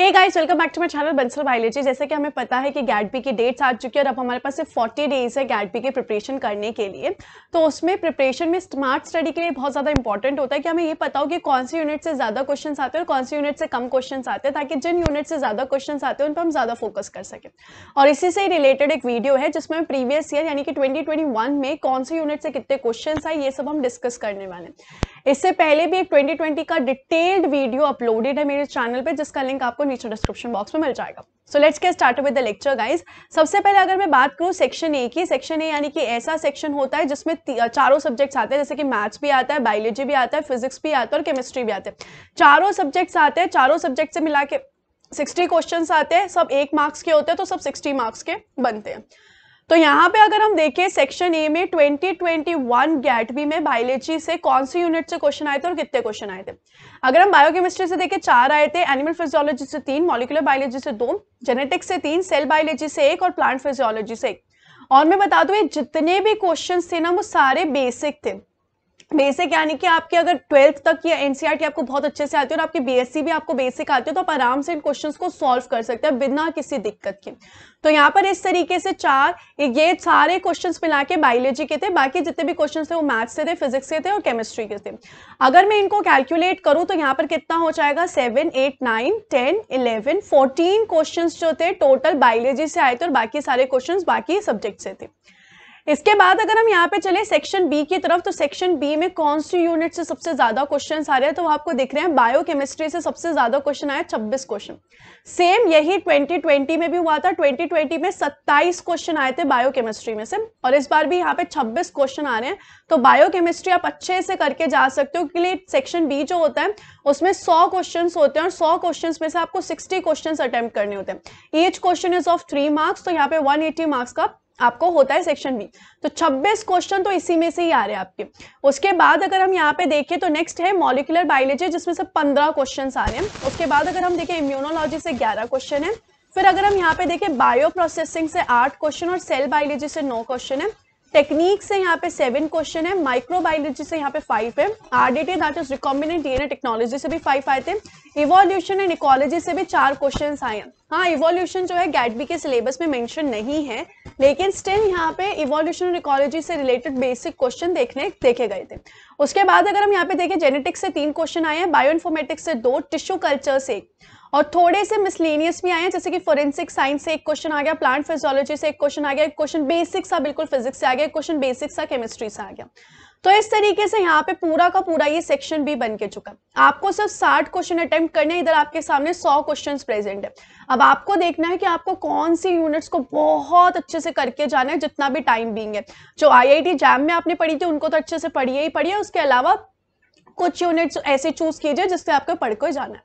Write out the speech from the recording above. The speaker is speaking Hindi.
guys welcome back to my channel Bansal biology जैसे कि हमें पता है कि गैडपी की डेट्स आ चुकी है और अब हमारे पास सिर्फ 40 डेज है गैडपी के प्रिपरेशन करने के लिए तो उसमें प्रिपरेशन में स्मार्ट स्टडी के लिए बहुत ज़्यादा इंपॉर्टेंट होता है कि हमें ये पता हो कि कौन से यूनिट से ज़्यादा क्वेश्चन आते हैं और कौन से यूनिट से कम क्वेश्चन आते हैं ताकि जिन यूनिट से ज़्यादा क्वेश्चन आते हैं उन पर हम ज़्यादा फोकस कर सकें और इसी से रिलेटेड एक वीडियो है जिसमें प्रीवियस ईयर यानी कि ट्वेंटी में कौन से यूनिट से कितने क्वेश्चन आए ये सब हम डिस्कस करने वाले हैं इससे पहले भी एक 2020 का डिटेल्ड वीडियो अपलोडेड है मेरे चैनल पे जिसका लिंक आपको नीचे डिस्क्रिप्शन बॉक्स में मिल जाएगा so let's get start with the lecture guys सबसे पहले अगर मैं बात करूँ सेक्शन ए की सेक्शन ए यानी कि ऐसा सेक्शन होता है जिसमें चारों सब्जेक्ट्स आते हैं जैसे कि मैथ्स भी आता है बायोलॉजी भी आता है फिजिक्स भी आता है और केमिस्ट्री भी आते हैं चारों सब्जेक्ट्स आते हैं चारों सब्जेक्ट से मिला के सिक्सटी क्वेश्चन आते हैं सब एक मार्क्स के होते हैं तो सब सिक्सटी मार्क्स के बनते हैं तो यहाँ पे अगर हम देखें सेक्शन ए में 2021 गैट में बायोलॉजी से कौन सी यूनिट से क्वेश्चन आए थे और कितने क्वेश्चन आए थे अगर हम बायोकेमिस्ट्री से देखें चार आए थे एनिमल फिजियोलॉजी से तीन मॉलिकुलर बायोलॉजी से दो जेनेटिक्स से तीन सेल बायोलॉजी से एक और प्लांट फिजियोलॉजी से एक और मैं बता दू जितने भी क्वेश्चन थे ना वो सारे बेसिक थे बेसिक तो यानी कि आपके अगर ट्वेल्थ तक या एनसीईआरटी e आपको बहुत अच्छे से आती है और आपकी बीएससी भी आपको बेसिक आती है तो आप आराम से इन क्वेश्चंस को सॉल्व कर सकते हैं बिना किसी दिक्कत के तो यहाँ पर इस तरीके से चार ये सारे क्वेश्चन मिला के बायोलॉजी के थे बाकी जितने भी क्वेश्चन थे वो मैथ्स से थे फिजिक्स से थे और केमिस्ट्री के थे अगर मैं इनको कैलकुलेट करूँ तो यहाँ पर कितना हो जाएगा seven eight nine ten eleven fourteen question जो थे टोटल बायोलॉजी से आए थे और बाकी सारे क्वेश्चन बाकी सब्जेक्ट से थे इसके बाद अगर हम यहाँ पे चले सेक्शन बी की तरफ तो सेक्शन बी में कौन सी यूनिट से सबसे ज्यादा क्वेश्चन आ रहे हैं तो आपको दिख रहे हैं बायोकेमिस्ट्री से सबसे ज्यादा क्वेश्चन आया छब्बीस क्वेश्चन सेम यही 2020 में भी हुआ था 2020 में 27 क्वेश्चन आए थे केमिस्ट्री में से और इस बार भी यहाँ पे 26 क्वेश्चन आ रहे हैं तो केमिस्ट्री आप अच्छे से करके जा सकते हो क्योंकि सेक्शन बी जो होता है उसमें 100 क्वेश्चन होते हैं और 100 क्वेश्चन में से आपको 60 क्वेश्चन अटेम्प्ट करने होते हैं each question is of three marks तो यहाँ पे वन मार्क्स का आपको होता है सेक्शन बी तो 26 क्वेश्चन तो इसी में से ही आ रहे हैं आपके उसके बाद अगर हम यहाँ पे देखें तो नेक्स्ट है मॉलिकुलर बायोलॉजी जिसमें से 15 क्वेश्चन आ रहे हैं उसके बाद अगर हम देखें इम्यूनोलॉजी से 11 क्वेश्चन है फिर अगर हम यहाँ पे देखें बायो प्रोसेसिंग से आठ क्वेश्चन और सेल बायोलॉजी से नौ क्वेश्चन है टेक्निक से यहाँ पे सेवन क्वेश्चन है माइक्रोबायोलॉजी से यहाँ पे फाइव है RDT that is recombinant DNA technology से भी फाइव आए थे इवोल्यूशन एंड इकोलॉजी से भी चार क्वेश्चन आए हैं हाँ इवोल्यूशन जो है गैटबी के सिलेबस में मेंशन नहीं है लेकिन स्टिल यहाँ पे इवोल्यूशनरी इकोलॉजी से रिलेटेड बेसिक क्वेश्चन देखने देखे गए थे उसके बाद अगर हम यहाँ पे देखें जेनेटिक्स से तीन क्वेश्चन आए हैं बायो इन्फॉर्मेटिक्स से दो टिश्यू कल्चर से और थोड़े से मिसलेनियस भी आए हैं जैसे कि फोरेंसिक साइंस से एक क्वेश्चन आ गया प्लांट फिजोलॉजी से एक क्वेश्चन आ गया एक क्वेश्चन बेसिक सा बिल्कुल फिजिक्स से आ गया एक क्वेश्चन बेसिक सा केमिस्ट्री से आ गया तो इस तरीके से यहाँ पे पूरा का पूरा ये सेक्शन भी बन के चुका आपको सिर्फ साठ क्वेश्चन अटेम्प्ट करने इधर आपके सामने सौ क्वेश्चन प्रेजेंट है अब आपको देखना है कि आपको कौन सी यूनिट्स को बहुत अच्छे से करके जाना है जितना भी टाइम बींग है जो टी जैम में आपने पढ़ी थी उनको तो अच्छे से पढ़िए ही पढ़िए उसके अलावा कुछ यूनिट्स ऐसे चूज कीजिए जिससे आपको पढ़ कर जाना है